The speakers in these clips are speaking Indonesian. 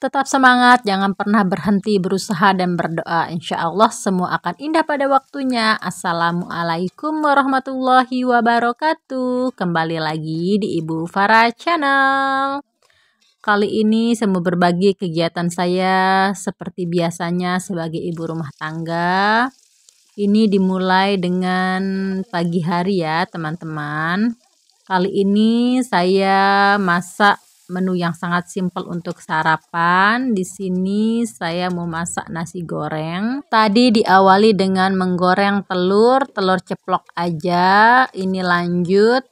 Tetap semangat, jangan pernah berhenti berusaha dan berdoa. Insya Allah semua akan indah pada waktunya. Assalamualaikum warahmatullahi wabarakatuh. Kembali lagi di Ibu Farah Channel. Kali ini saya mau berbagi kegiatan saya seperti biasanya sebagai ibu rumah tangga. Ini dimulai dengan pagi hari ya teman-teman. Kali ini saya masak menu yang sangat simpel untuk sarapan. Di sini saya mau masak nasi goreng. Tadi diawali dengan menggoreng telur, telur ceplok aja. Ini lanjut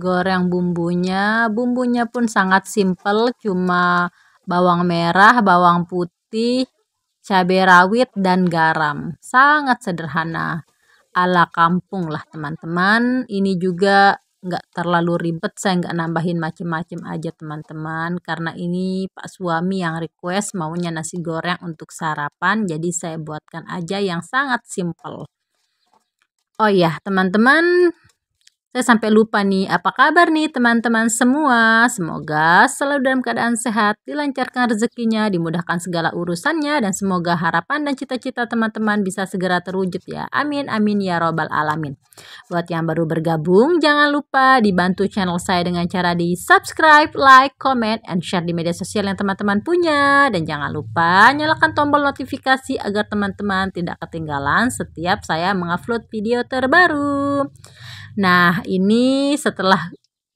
goreng bumbunya. Bumbunya pun sangat simpel, cuma bawang merah, bawang putih, cabai rawit dan garam. Sangat sederhana. Ala kampung lah teman-teman. Ini juga nggak terlalu ribet saya nggak nambahin macem-macem aja teman-teman karena ini pak suami yang request maunya nasi goreng untuk sarapan jadi saya buatkan aja yang sangat simple oh ya teman-teman saya sampai lupa nih, apa kabar nih teman-teman semua? Semoga selalu dalam keadaan sehat, dilancarkan rezekinya, dimudahkan segala urusannya, dan semoga harapan dan cita-cita teman-teman bisa segera terwujud ya. Amin, amin ya robbal alamin. Buat yang baru bergabung, jangan lupa dibantu channel saya dengan cara di subscribe, like, comment, and share di media sosial yang teman-teman punya. Dan jangan lupa nyalakan tombol notifikasi agar teman-teman tidak ketinggalan setiap saya mengupload video terbaru. Nah, ini setelah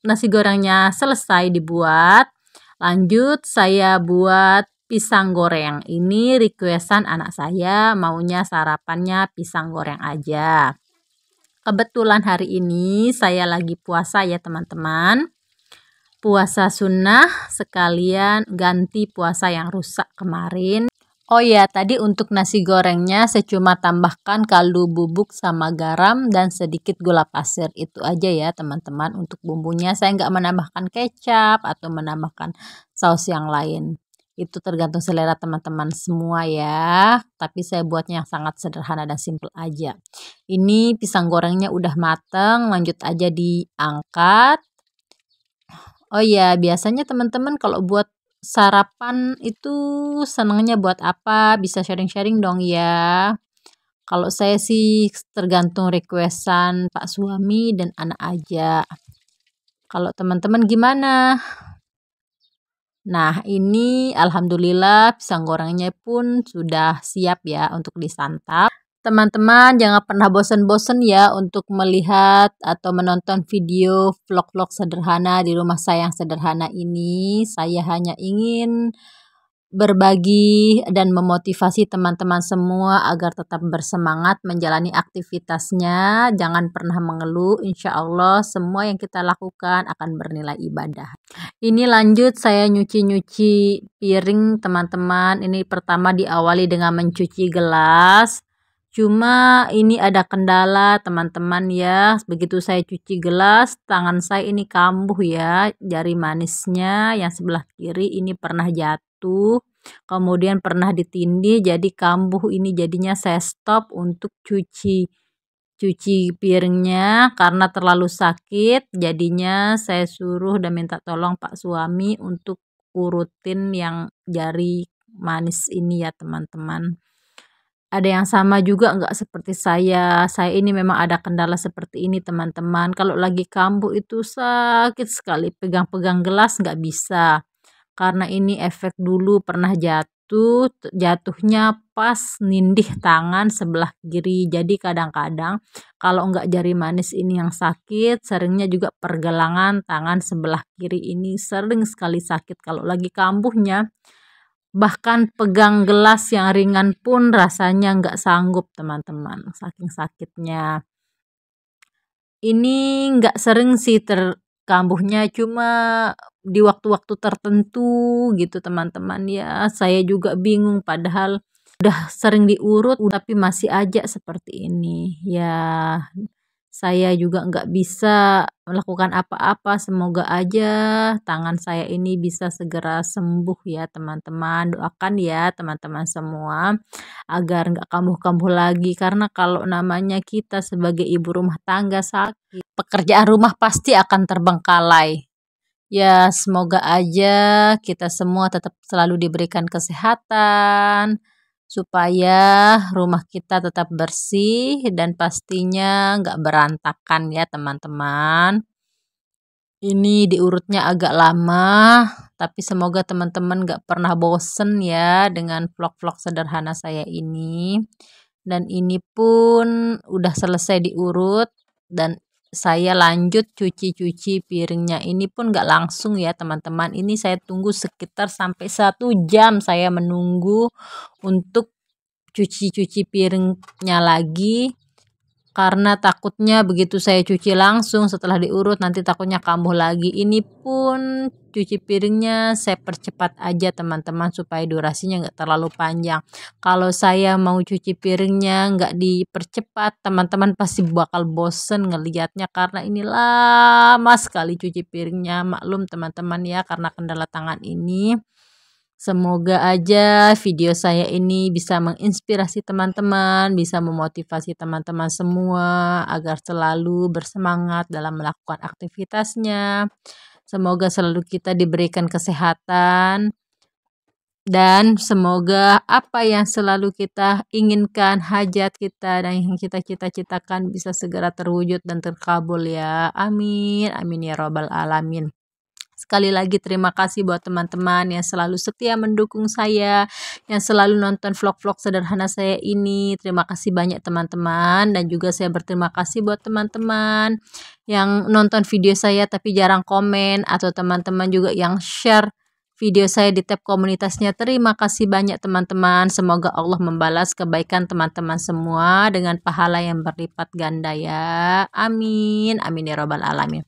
nasi gorengnya selesai dibuat, lanjut saya buat pisang goreng. Ini requestan anak saya maunya sarapannya pisang goreng aja. Kebetulan hari ini saya lagi puasa ya teman-teman. Puasa sunnah sekalian ganti puasa yang rusak kemarin. Oh ya, tadi untuk nasi gorengnya saya cuma tambahkan kaldu bubuk sama garam dan sedikit gula pasir. Itu aja ya teman-teman untuk bumbunya. Saya nggak menambahkan kecap atau menambahkan saus yang lain. Itu tergantung selera teman-teman semua ya. Tapi saya buatnya yang sangat sederhana dan simple aja. Ini pisang gorengnya udah mateng, lanjut aja diangkat. Oh ya, biasanya teman-teman kalau buat sarapan itu senangnya buat apa? Bisa sharing-sharing dong ya. Kalau saya sih tergantung requestan Pak suami dan anak aja. Kalau teman-teman gimana? Nah, ini alhamdulillah pisang gorengnya pun sudah siap ya untuk disantap. Teman-teman jangan pernah bosen-bosen ya untuk melihat atau menonton video vlog-vlog sederhana di rumah saya yang sederhana ini. Saya hanya ingin berbagi dan memotivasi teman-teman semua agar tetap bersemangat menjalani aktivitasnya. Jangan pernah mengeluh, insya Allah semua yang kita lakukan akan bernilai ibadah. Ini lanjut saya nyuci-nyuci piring teman-teman. Ini pertama diawali dengan mencuci gelas Cuma ini ada kendala teman-teman ya. Begitu saya cuci gelas, tangan saya ini kambuh ya. Jari manisnya yang sebelah kiri ini pernah jatuh. Kemudian pernah ditindih jadi kambuh ini jadinya saya stop untuk cuci cuci piringnya karena terlalu sakit jadinya saya suruh dan minta tolong Pak suami untuk urutin yang jari manis ini ya teman-teman ada yang sama juga nggak seperti saya. Saya ini memang ada kendala seperti ini teman-teman. Kalau lagi kambuh itu sakit sekali. Pegang-pegang gelas nggak bisa. Karena ini efek dulu pernah jatuh. Jatuhnya pas nindih tangan sebelah kiri. Jadi kadang-kadang kalau nggak jari manis ini yang sakit. Seringnya juga pergelangan tangan sebelah kiri ini sering sekali sakit. Kalau lagi kambuhnya bahkan pegang gelas yang ringan pun rasanya nggak sanggup teman-teman saking sakitnya ini nggak sering sih terkambuhnya cuma di waktu-waktu tertentu gitu teman-teman ya saya juga bingung padahal udah sering diurut tapi masih aja seperti ini ya saya juga nggak bisa melakukan apa-apa. Semoga aja tangan saya ini bisa segera sembuh ya teman-teman. Doakan ya teman-teman semua agar nggak kambuh-kambuh lagi. Karena kalau namanya kita sebagai ibu rumah tangga sakit, pekerjaan rumah pasti akan terbengkalai. Ya semoga aja kita semua tetap selalu diberikan kesehatan supaya rumah kita tetap bersih dan pastinya nggak berantakan ya teman-teman. Ini diurutnya agak lama, tapi semoga teman-teman nggak pernah bosen ya dengan vlog-vlog sederhana saya ini. Dan ini pun udah selesai diurut dan saya lanjut cuci-cuci piringnya ini pun nggak langsung ya teman-teman ini saya tunggu sekitar sampai satu jam saya menunggu untuk cuci-cuci piringnya lagi karena takutnya begitu saya cuci langsung setelah diurut nanti takutnya kambuh lagi. Ini pun cuci piringnya saya percepat aja teman-teman supaya durasinya nggak terlalu panjang. Kalau saya mau cuci piringnya nggak dipercepat teman-teman pasti bakal bosen ngelihatnya karena ini lama sekali cuci piringnya. Maklum teman-teman ya karena kendala tangan ini. Semoga aja video saya ini bisa menginspirasi teman-teman, bisa memotivasi teman-teman semua agar selalu bersemangat dalam melakukan aktivitasnya. Semoga selalu kita diberikan kesehatan dan semoga apa yang selalu kita inginkan, hajat kita dan yang kita cita-citakan bisa segera terwujud dan terkabul ya. Amin. Amin ya robbal alamin. Sekali lagi terima kasih buat teman-teman yang selalu setia mendukung saya, yang selalu nonton vlog-vlog sederhana saya ini. Terima kasih banyak teman-teman dan juga saya berterima kasih buat teman-teman yang nonton video saya tapi jarang komen atau teman-teman juga yang share video saya di tab komunitasnya. Terima kasih banyak teman-teman. Semoga Allah membalas kebaikan teman-teman semua dengan pahala yang berlipat ganda ya. Amin. Amin ya robbal alamin.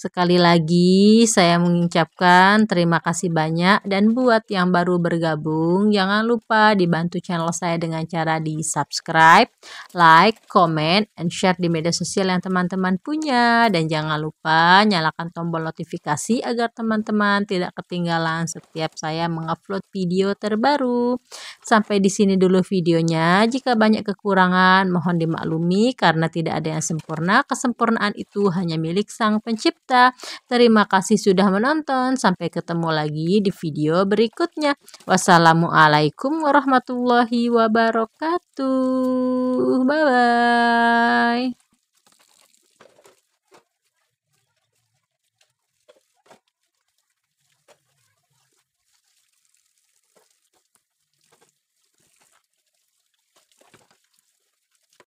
Sekali lagi saya mengucapkan terima kasih banyak dan buat yang baru bergabung jangan lupa dibantu channel saya dengan cara di subscribe, like, comment, and share di media sosial yang teman-teman punya dan jangan lupa nyalakan tombol notifikasi agar teman-teman tidak ketinggalan setiap saya mengupload video terbaru. Sampai di sini dulu videonya. Jika banyak kekurangan mohon dimaklumi karena tidak ada yang sempurna. Kesempurnaan itu hanya milik sang pencipta kita. Terima kasih sudah menonton. Sampai ketemu lagi di video berikutnya. Wassalamualaikum warahmatullahi wabarakatuh. Bye-bye.